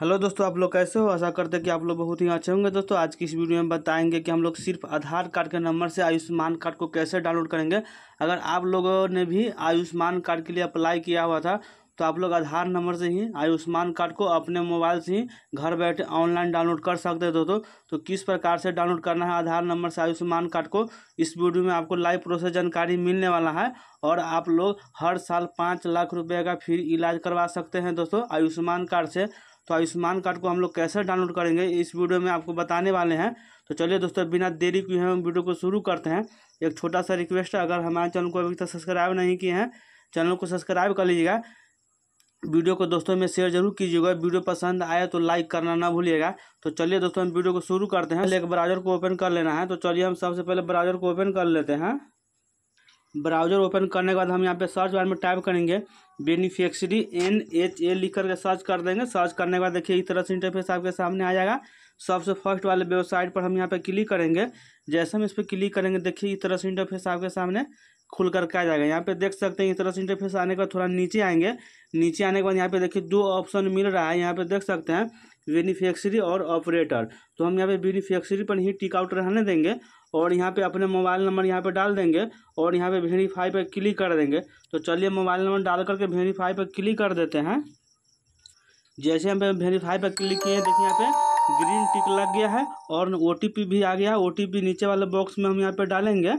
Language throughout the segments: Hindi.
हेलो दोस्तों आप लोग कैसे हो आशा करते हैं कि आप लोग बहुत ही अच्छे होंगे दोस्तों आज की इस वीडियो में बताएंगे कि हम लोग सिर्फ आधार कार्ड के नंबर से आयुष्मान कार्ड को कैसे डाउनलोड करेंगे अगर आप लोगों ने भी आयुष्मान कार्ड के लिए अप्लाई किया हुआ था तो आप लोग आधार नंबर से ही आयुष्मान कार्ड को अपने मोबाइल से ही घर बैठे ऑनलाइन डाउनलोड कर सकते हैं दोस्तों तो किस प्रकार से डाउनलोड करना है आधार नंबर से आयुष्मान कार्ड को इस वीडियो में आपको लाइव प्रोसेस जानकारी मिलने वाला है और आप लोग हर साल पाँच लाख रुपये का फ्री इलाज करवा सकते हैं दोस्तों आयुष्मान कार्ड से तो आयुष्मान कार्ड को हम लोग कैसे डाउनलोड करेंगे इस वीडियो में आपको बताने वाले हैं तो चलिए दोस्तों बिना देरी किए हम वीडियो को शुरू करते हैं एक छोटा सा रिक्वेस्ट है अगर हमारे चैनल को अभी तक सब्सक्राइब नहीं किए हैं चैनल को सब्सक्राइब कर लीजिएगा वीडियो को दोस्तों में शेयर जरूर कीजिएगा वीडियो पसंद आए तो लाइक करना ना भूलिएगा तो चलिए दोस्तों हम वीडियो को शुरू करते हैं एक ब्राउजर को ओपन कर लेना है तो चलिए हम सबसे पहले ब्राउजर को ओपन कर लेते हैं ब्राउज़र ओपन करने के बाद हम यहाँ पे सर्च बार में टाइप करेंगे बेनिफिक्सरी एन एच ए लिख करके सर्च कर देंगे सर्च करने के बाद देखिए इस तरह से इंटरफेस आपके सामने आ जाएगा सबसे फर्स्ट वाले वेबसाइट पर हम यहाँ पे क्लिक करेंगे जैसे हम इस पर क्लिक करेंगे देखिए इस तरह से इंटरफेस आपके सामने खुल करके आ जाएगा यहाँ पे देख सकते हैं इस तरह से इंटरफेस आने के बाद थोड़ा नीचे आएंगे नीचे आने के बाद यहाँ पे देखिए दो ऑप्शन मिल रहा है यहाँ पे देख सकते हैं बेनिफिक्सरी और ऑपरेटर तो हम यहाँ पे बेनिफिक्सरी पर ही टिकआउट रहने देंगे और यहाँ पे अपने मोबाइल नंबर यहाँ पे डाल देंगे और यहाँ पे वेरीफाई पर क्लिक कर देंगे तो चलिए मोबाइल नंबर डाल करके वेरीफाई पर क्लिक कर देते हैं जैसे हम वेरीफाई पर क्लिक किए देखिए यहाँ पे ग्रीन टिक लग गया है और ओ भी आ गया है ओ नीचे वाले बॉक्स में हम यहाँ पर डालेंगे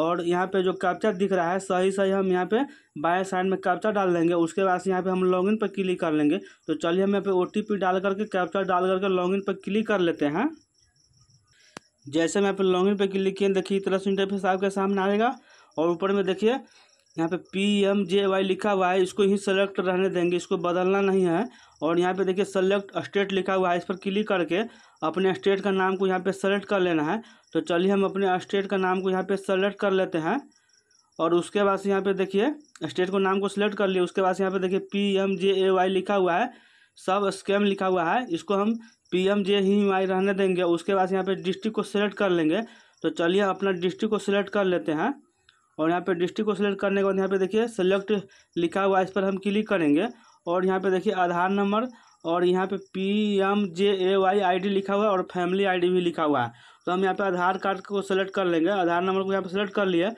और यहाँ पे जो कैप्चा दिख रहा है सही सही हम यहाँ पे बाएं साइड में कैप्चा डाल देंगे उसके बाद से यहाँ पे हम लॉगिन पर क्लिक कर लेंगे तो चलिए हम यहाँ पे ओ डाल करके कैप्चा डाल करके लॉगिन पर क्लिक कर लेते हैं जैसे मैं यहाँ पे लॉगिन पर क्लिक किए देखिए इस तरह से इंटरफेस आपके सामने आएगा और ऊपर में देखिए यहाँ पे पी एम जे वाई लिखा हुआ है इसको ही सेलेक्ट रहने देंगे इसको बदलना नहीं है और यहाँ पे देखिए सेलेक्ट स्टेट लिखा हुआ है इस पर क्लिक करके अपने स्टेट का नाम को यहाँ पे सेलेक्ट कर लेना है तो चलिए हम अपने स्टेट का नाम को यहाँ पे सेलेक्ट कर लेते हैं और उसके बाद से यहाँ पे देखिए स्टेट को नाम को सिलेक्ट कर लिए उसके बाद से यहाँ पे देखिए P M J A Y लिखा हुआ है सब स्कैम लिखा हुआ है इसको हम पी एम जे ही वाई रहने देंगे उसके बाद यहाँ पे डिस्ट्रिक्ट को सिलेक्ट कर लेंगे तो चलिए अपना डिस्ट्रिक्ट को सिलेक्ट कर लेते हैं और यहाँ पे डिस्ट्रिक्ट को सिलेक्ट करने के बाद यहाँ पे देखिए सेलेक्ट लिखा हुआ है इस पर हम क्लिक करेंगे और यहाँ पे देखिए आधार नंबर और यहाँ पे P M J A Y I D लिखा हुआ है और फैमिली आई डी भी लिखा हुआ है तो हम यहाँ पे आधार कार्ड को सेलेक्ट कर लेंगे आधार नंबर को यहाँ पे सेलेक्ट कर लिए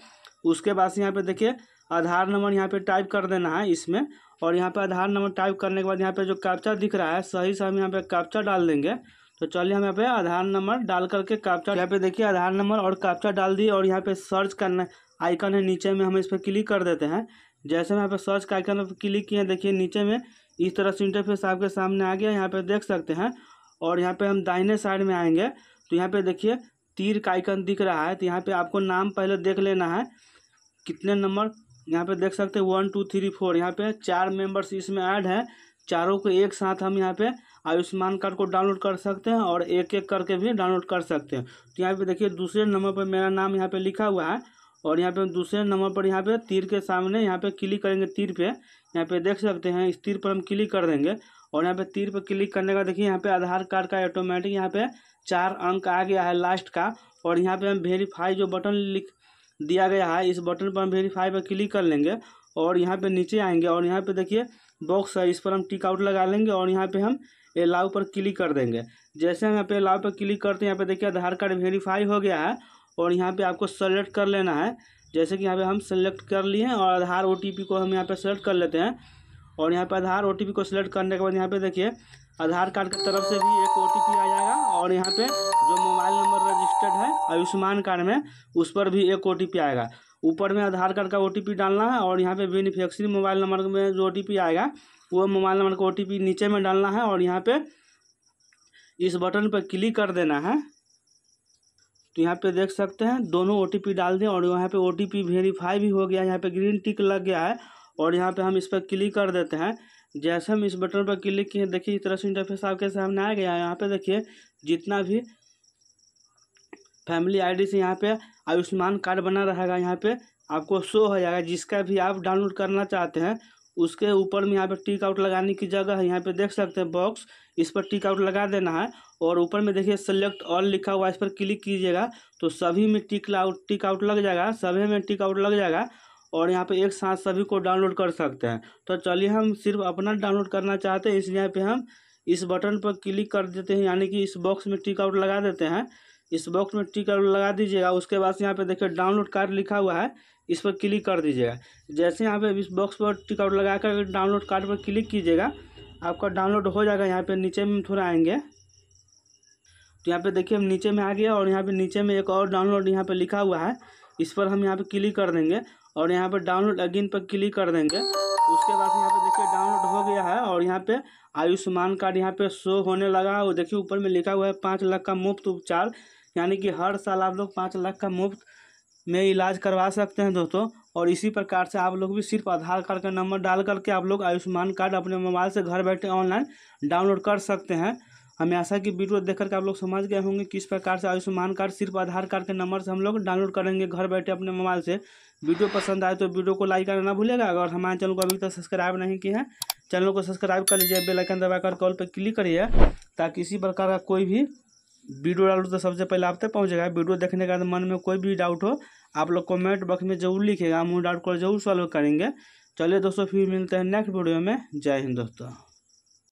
उसके बाद से यहाँ पे देखिए आधार नंबर यहाँ पे टाइप कर देना है इसमें और यहाँ पे आधार नंबर टाइप करने के बाद यहाँ पे जो कैप्चा दिख रहा है सही से हम यहाँ पे कैप्चा डाल देंगे तो चलिए हम यहाँ पे आधार नंबर डाल करके कैप्चा यहाँ पे देखिए आधार नंबर और कैप्चा डाल दिए और यहाँ पे सर्च करना आइकन है नीचे में हम इस पर क्लिक कर देते हैं जैसे हम यहाँ पे सर्च का आइकन पर क्लिक किए देखिए नीचे में इस तरह से इंटरफेस आपके सामने आ गया यहाँ पे देख सकते हैं और यहाँ पे हम दाहिने साइड में आएंगे तो यहाँ पे देखिए तीर का आइकन दिख रहा है तो यहाँ पे आपको नाम पहले देख लेना है कितने नंबर यहाँ पे देख सकते हैं वन टू थ्री फोर यहाँ पे चार मेंबर्स इसमें ऐड हैं चारों को एक साथ हम यहाँ पे आयुष्मान कार्ड को डाउनलोड कर सकते हैं और एक एक करके भी डाउनलोड कर सकते हैं तो यहाँ पे देखिए दूसरे नंबर पर मेरा नाम यहाँ पे लिखा हुआ है और यहाँ पे हम दूसरे नंबर पर यहाँ पे तीर के सामने यहाँ पे क्लिक करेंगे तीर पे यहाँ पे देख सकते हैं इस तीर पर हम क्लिक कर देंगे और यहाँ पे तीर पर क्लिक करने का देखिए यहाँ पे आधार कार्ड का ऑटोमेटिक यहाँ पे चार अंक आ गया है लास्ट का और यहाँ पे हम वेरीफाई जो बटन लिख दिया गया है इस बटन पर हम वेरीफाई पर क्लिक कर लेंगे और यहाँ पे नीचे आएंगे और यहाँ पे देखिए बॉक्स है इस पर हम टिक आउट लगा लेंगे और यहाँ पे हम अलाउ पर क्लिक कर देंगे जैसे हम यहाँ पे अलाउ पर क्लिक करते हैं यहाँ पे देखिए आधार कार्ड वेरीफाई हो गया है और यहाँ पे आपको सेलेक्ट कर लेना है जैसे कि यहाँ पे हम सेलेक्ट कर लिए हैं और आधार ओ को हम यहाँ पे सेलेक्ट कर लेते हैं और यहाँ पे आधार ओ को सेलेक्ट करने के बाद यहाँ पे देखिए आधार कार्ड की तरफ से भी एक ओ आ जाएगा और यहाँ पे जो मोबाइल नंबर रजिस्टर्ड है आयुष्मान कार्ड में उस पर भी एक ओ आएगा ऊपर में आधार कार्ड का ओ डालना है और यहाँ पे बेनिफिक्सरी मोबाइल नंबर में जो ओ आएगा वो मोबाइल नंबर का ओ नीचे में डालना है और यहाँ पे इस बटन पर क्लिक कर देना है तो यहाँ पे देख सकते हैं दोनों ओ डाल दें और यहाँ पे ओ टी वेरीफाई भी हो गया यहाँ पे ग्रीन टिक लग गया है और यहाँ पे हम इस पर क्लिक कर देते हैं जैसे हम इस बटन पर क्लिक किए देखिए इस तरह से इंटरफेस आपके सामने आ गया है यहाँ पे देखिए जितना भी फैमिली आईडी से यहाँ पे आयुष्मान कार्ड बना रहेगा यहाँ पे आपको शो हो जाएगा जिसका भी आप डाउनलोड करना चाहते हैं उसके ऊपर में यहाँ पे टिक आउट लगाने की जगह है यहाँ पे देख सकते हैं बॉक्स इस पर टिक आउट लगा देना है और ऊपर में देखिए सेलेक्ट ऑल लिखा हुआ इस पर क्लिक कीजिएगा तो सभी में टिक आउट टिक आउट लग जाएगा सभी में टिक आउट लग जाएगा और यहाँ पे एक साथ सभी को डाउनलोड कर सकते हैं तो चलिए हम सिर्फ अपना डाउनलोड करना चाहते हैं इसलिए यहाँ पर हम इस बटन पर क्लिक कर देते हैं यानी कि इस बॉक्स में टिक आउट लगा देते हैं इस बॉक्स में टिक लगा दीजिएगा उसके बाद यहाँ पे देखिए डाउनलोड कार्ड लिखा हुआ है इस पर क्लिक कर दीजिएगा जैसे यहाँ पे इस बॉक्स पर टिक आउट लगा कर डाउनलोड कार्ड पर क्लिक कीजिएगा आपका डाउनलोड हो जाएगा यहाँ पे नीचे में थोड़ा आएंगे तो यहाँ पे देखिए हम नीचे में आ गया और यहाँ पे नीचे में एक और डाउनलोड यहाँ पे लिखा हुआ है इस पर हम यहाँ पे क्लिक कर देंगे और यहाँ पर डाउनलोड अगेन पर क्लिक कर देंगे उसके बाद यहाँ पे देखिए डाउनलोड हो गया है और यहाँ पे आयुष्मान कार्ड यहाँ पे शो होने लगा और देखिए ऊपर में लिखा हुआ है पाँच लाख का मुफ्त उपचार यानी कि हर साल आप लोग पाँच लाख का मुफ्त में इलाज करवा सकते हैं दोस्तों और इसी प्रकार से आप लोग भी सिर्फ आधार कार्ड का नंबर डाल करके आप लोग आयुष्मान कार्ड अपने मोबाइल से घर बैठे ऑनलाइन डाउनलोड कर सकते हैं हमें आशा की वीडियो देख करके आप लोग समझ गए होंगे किस प्रकार से आयुष्मान कार्ड सिर्फ आधार कार्ड के नंबर से हम लोग डाउनलोड करेंगे घर बैठे अपने मोबाइल से वीडियो पसंद आए तो वीडियो को लाइक करना ना भूलेगा अगर हमारे चैनल को अभी तक सब्सक्राइब नहीं किया है चैनल को सब्सक्राइब कर लीजिए बेलाइकन दबाकर कॉल पर क्लिक करिए ताकि इसी प्रकार का कोई भी वीडियो डालू तो सबसे पहले आप तक पहुँचेगा वीडियो देखने के बाद मन में कोई भी डाउट हो आप लोग कमेंट बॉक्स में जरूर लिखेगा हम वो डाउट को जरूर सॉल्व करेंगे चलिए दोस्तों फिर मिलते हैं नेक्स्ट वीडियो में जय हिंद दोस्तों